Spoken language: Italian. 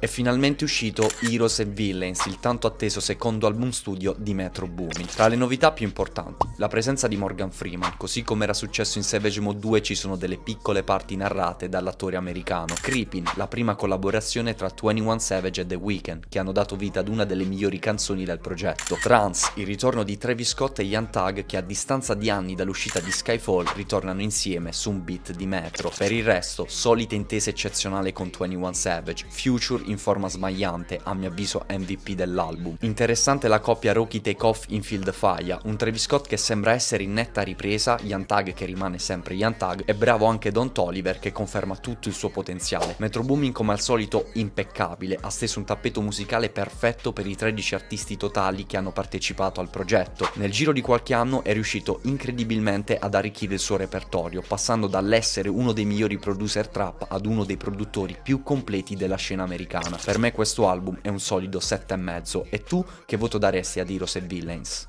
È finalmente uscito Heroes and Villains, il tanto atteso secondo album studio di Metro Boomin. Tra le novità più importanti, la presenza di Morgan Freeman, così come era successo in Savage Mode 2 ci sono delle piccole parti narrate dall'attore americano. Creepin, la prima collaborazione tra 21 Savage e The Weeknd, che hanno dato vita ad una delle migliori canzoni del progetto. Trans, il ritorno di Travis Scott e Ian Tag che a distanza di anni dall'uscita di Skyfall ritornano insieme su un beat di Metro. Per il resto, solita intesa eccezionale con 21 Savage, Future in forma smagliante, a mio avviso MVP dell'album. Interessante la coppia Rocky Off in Field Fire, un Travis Scott che sembra essere in netta ripresa, Yantag che rimane sempre Yantag, e bravo anche Don Toliver che conferma tutto il suo potenziale. Metro Booming come al solito impeccabile, ha steso un tappeto musicale perfetto per i 13 artisti totali che hanno partecipato al progetto. Nel giro di qualche anno è riuscito incredibilmente ad arricchire il suo repertorio, passando dall'essere uno dei migliori producer trap ad uno dei produttori più completi della scena americana americana. Per me questo album è un solido 7,5 e tu che voto daresti a Heroes e Villains?